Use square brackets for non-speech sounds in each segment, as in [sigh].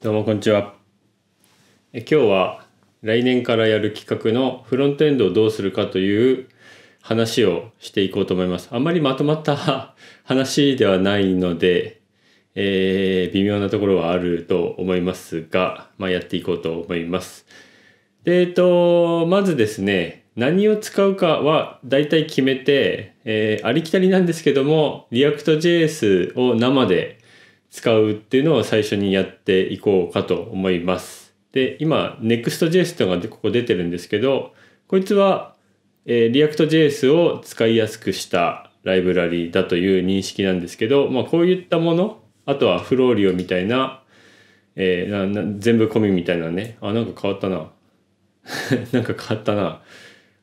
どうもこんにちはえ今日は来年からやる企画のフロントエンドをどうするかという話をしていこうと思いますあんまりまとまった話ではないので、えー、微妙なところはあると思いますが、まあ、やっていこうと思いますでえっとまずですね何を使うかは大体決めて、えー、ありきたりなんですけども React.js を生で使うっていうのを最初にやっていこうかと思います。で、今、Next.js とがここ出てるんですけど、こいつは、えー、React.js を使いやすくしたライブラリだという認識なんですけど、まあ、こういったもの、あとはフローリオみたいな、えー、なな全部込みみたいなね、あ、なんか変わったな。[laughs] なんか変わったな。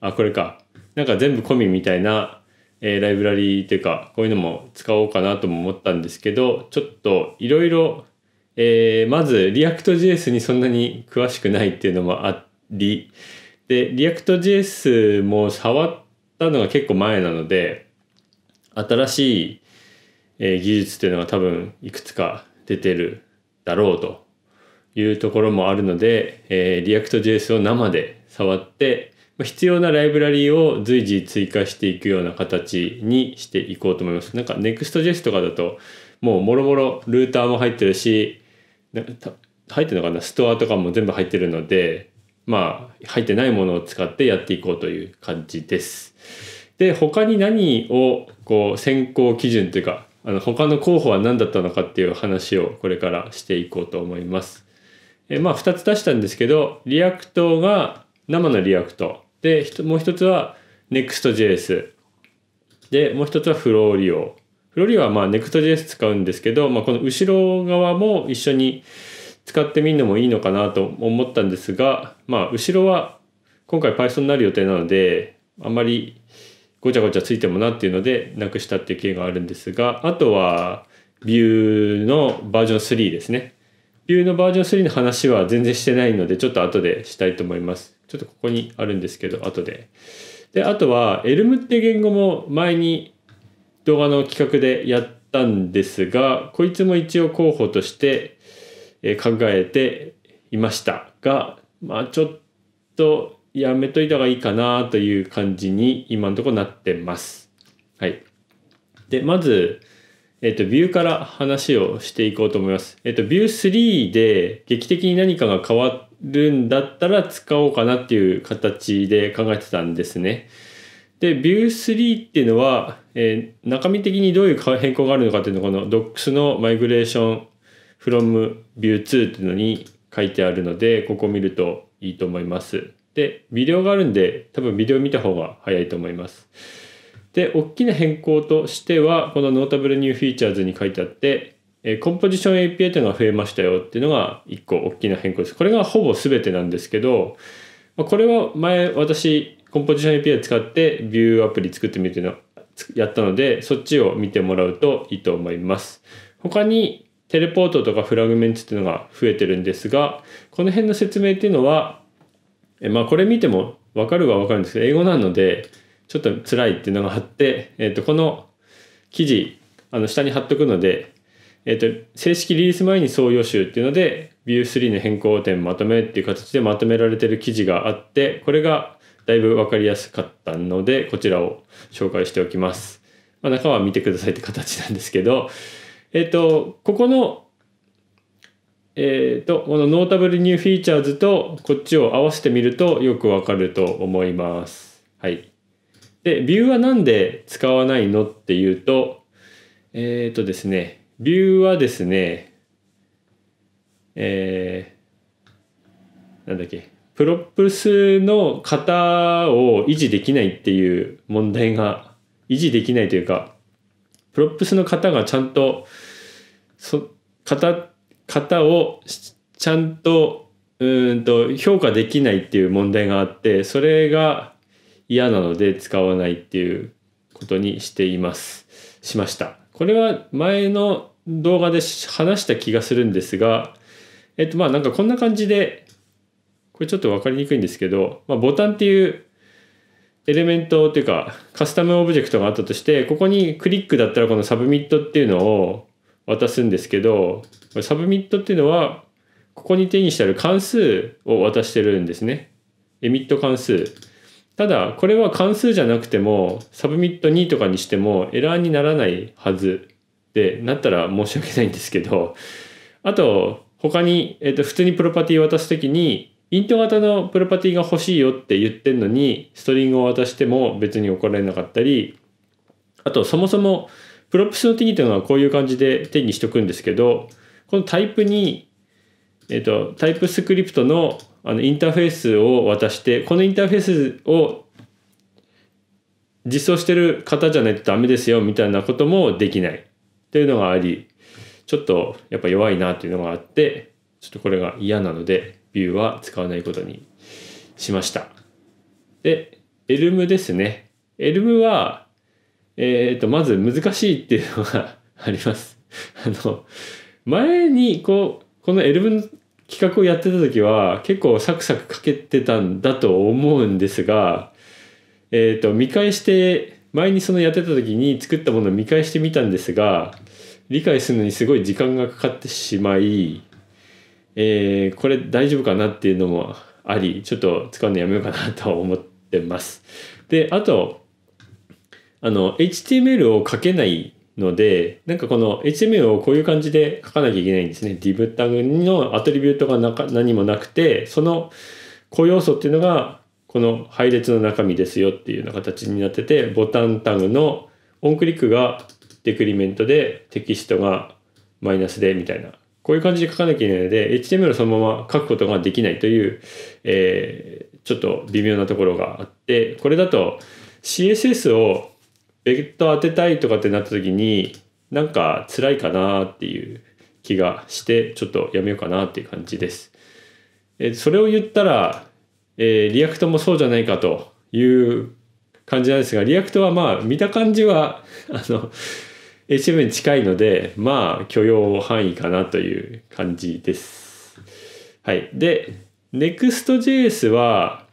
あ、これか。なんか全部込みみたいなえー、ライブラリーというかこういうのも使おうかなとも思ったんですけどちょっといろいろまず React.js にそんなに詳しくないっていうのもありで React.js も触ったのが結構前なので新しい、えー、技術っていうのが多分いくつか出てるだろうというところもあるので、えー、React.js を生で触って必要なライブラリーを随時追加していくような形にしていこうと思います。なんか Next.js とかだともうもろもろルーターも入ってるし入ってるのかなストアとかも全部入ってるのでまあ入ってないものを使ってやっていこうという感じです。で他に何をこう先行基準というかあの他の候補は何だったのかっていう話をこれからしていこうと思います。えまあ2つ出したんですけどリアクトが生のリアクトでもう一つは Next.js でもう一つはフローリオフロリはまあ Next.js 使うんですけど、まあ、この後ろ側も一緒に使ってみるのもいいのかなと思ったんですが、まあ、後ろは今回 Python になる予定なのであんまりごちゃごちゃついてもなっていうのでなくしたっていう経緯があるんですがあとはビューのバージョン3ですねビューのバージョン3の話は全然してないのでちょっと後でしたいと思いますちょっとここにあるんですけど後でであとはエルムっていう言語も前に動画の企画でやったんですがこいつも一応候補として考えていましたがまあちょっとやめといた方がいいかなという感じに今のところなってますはいでまずえっと、ビューから話をしていこうと思います。えっと、ビュー3で劇的に何かが変わっるんだったら使おうかなっていう形で考えてたんですね。で、Vue3 っていうのは、えー、中身的にどういう変更があるのかっていうのをこの Docs のマイグレーション from v i e 2っていうのに書いてあるので、ここを見るといいと思います。で、ビデオがあるんで、多分ビデオ見た方が早いと思います。で、大きな変更としては、この Notable New Features に書いてあって、えコンポジション API というのが増えましたよっていうのが1個大きな変更です。これがほぼ全てなんですけど、まこれは前私コンポジション API 使ってビューアプリ作ってみてのやったのでそっちを見てもらうといいと思います。他にテレポートとかフラグメンツっていうのが増えてるんですがこの辺の説明っていうのはえまあこれ見ても分かるは分かるんですけど英語なのでちょっと辛いっていうのがあって、えー、とこの記事あの下に貼っとくのでえっ、ー、と、正式リリース前に総予習っていうので、Vue3 の変更点まとめっていう形でまとめられてる記事があって、これがだいぶわかりやすかったので、こちらを紹介しておきます。まあ、中は見てくださいって形なんですけど、えっ、ー、と、ここの、えっ、ー、と、このノータブルニューフィーチャーズとこっちを合わせてみるとよくわかると思います。はい。で、v ュ e はなんで使わないのっていうと、えっ、ー、とですね、理由はですね、えー、なんだっけ、プロップスの型を維持できないっていう問題が、維持できないというか、プロップスの型がちゃんと、そ型、型をちゃんと、うんと、評価できないっていう問題があって、それが嫌なので使わないっていうことにしています。しました。これは前の動画で話した気がするんですが、えっとまあなんかこんな感じで、これちょっと分かりにくいんですけど、まあ、ボタンっていうエレメントっていうかカスタムオブジェクトがあったとして、ここにクリックだったらこのサブミットっていうのを渡すんですけど、サブミットっていうのは、ここに定義してある関数を渡してるんですね。エミット関数。ただこれは関数じゃなくてもサブミット2とかにしてもエラーにならないはずでなったら申し訳ないんですけどあと他に、えー、と普通にプロパティを渡す時にイント型のプロパティが欲しいよって言ってんのにストリングを渡しても別に怒られなかったりあとそもそもプロプスの定義というのはこういう感じで定義しとくんですけどこのタイプにえっと、タイプスクリプトのあのインターフェースを渡してこのインターフェースを実装してる方じゃないとダメですよみたいなこともできないというのがありちょっとやっぱ弱いなというのがあってちょっとこれが嫌なのでビューは使わないことにしましたでエルムですねエルムはえっ、ー、とまず難しいっていうのがありますあの前にこうこのエブ分企画をやってた時は結構サクサクかけてたんだと思うんですが、えー、と見返して前にそのやってた時に作ったものを見返してみたんですが理解するのにすごい時間がかかってしまい、えー、これ大丈夫かなっていうのもありちょっと使うのやめようかなと思ってます。であとあの HTML を書けないので、なんかこの HTML をこういう感じで書かなきゃいけないんですね。ディブタグのアトリビュートがなか何もなくて、その高要素っていうのがこの配列の中身ですよっていうような形になってて、ボタンタグのオンクリックがデクリメントでテキストがマイナスでみたいな。こういう感じで書かなきゃいけないので、HTML をそのまま書くことができないという、えー、ちょっと微妙なところがあって、これだと CSS をベッド当てたいとかってなった時になんか辛いかなっていう気がしてちょっとやめようかなっていう感じです。えそれを言ったら、えー、リアクトもそうじゃないかという感じなんですがリアクトはまあ見た感じはあの h m に近いのでまあ許容範囲かなという感じです。はい、で NEXTJS は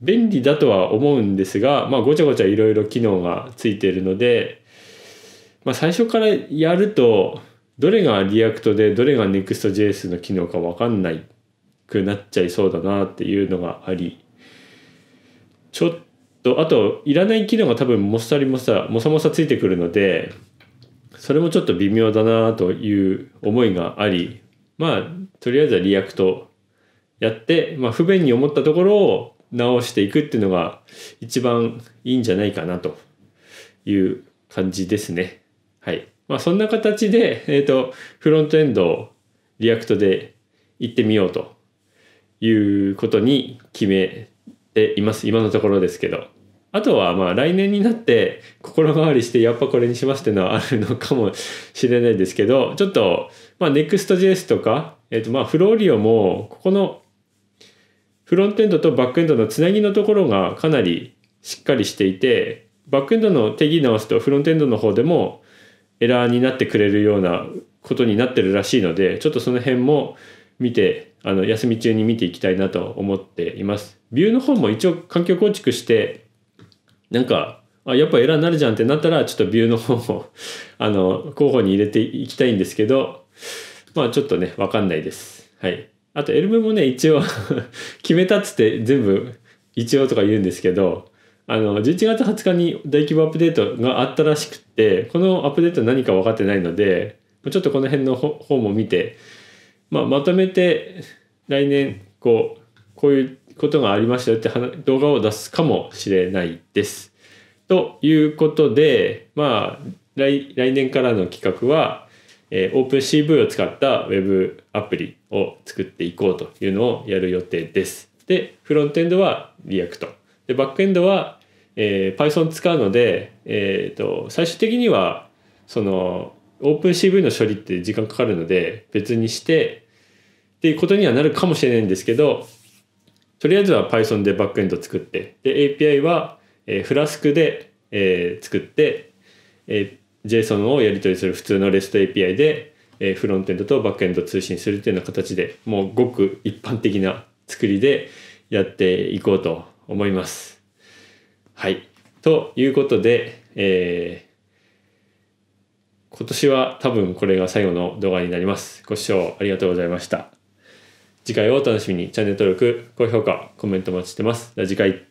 便利だとは思うんですが、まあ、ごちゃごちゃいろいろ機能がついているので、まあ、最初からやるとどれがリアクトでどれが Next.js の機能か分かんないくなっちゃいそうだなっていうのがありちょっとあといらない機能が多分もっさりもさもさもさついてくるのでそれもちょっと微妙だなという思いがありまあとりあえずはリアクトやって、まあ、不便に思ったところを直していくっていうのが一番いいんじゃないかなという感じですね。はい。まあそんな形で、えっ、ー、と、フロントエンドをリアクトで行ってみようということに決めています。今のところですけど。あとはまあ来年になって心変わりしてやっぱこれにしますっていうのはあるのかもしれないですけど、ちょっとまあ NEXTJS とか、えっ、ー、とまあフローリオもここのフロントエンドとバックエンドのつなぎのところがかなりしっかりしていてバックエンドの定義直すとフロントエンドの方でもエラーになってくれるようなことになってるらしいのでちょっとその辺も見てあの休み中に見ていきたいなと思っています。ビューの方も一応環境構築してなんかあやっぱエラーになるじゃんってなったらちょっとビューの方も [laughs] あの候補に入れていきたいんですけどまあちょっとねわかんないです。はいあとエルムもね一応 [laughs] 決めたっつって全部一応とか言うんですけどあの11月20日に大規模アップデートがあったらしくってこのアップデート何か分かってないのでちょっとこの辺の方も見て、まあ、まとめて来年こうこういうことがありましたよって動画を出すかもしれないです。ということでまあ来来年からの企画はえー、OpenCV を使った Web アプリを作っていこうというのをやる予定です。で、フロントエンドは React。で、バックエンドは、えー、Python 使うので、えーと、最終的にはその OpenCV の処理って時間かかるので別にしてっていうことにはなるかもしれないんですけど、とりあえずは Python でバックエンド作って、で、API は、えー、フラスクで、えー、作って、えー JSON をやり取りする普通の REST API で、えー、フロントエンドとバックエンド通信するというような形でもうごく一般的な作りでやっていこうと思います。はい。ということで、えー、今年は多分これが最後の動画になります。ご視聴ありがとうございました。次回をお楽しみに、チャンネル登録、高評価、コメントお待ちしてます。次回。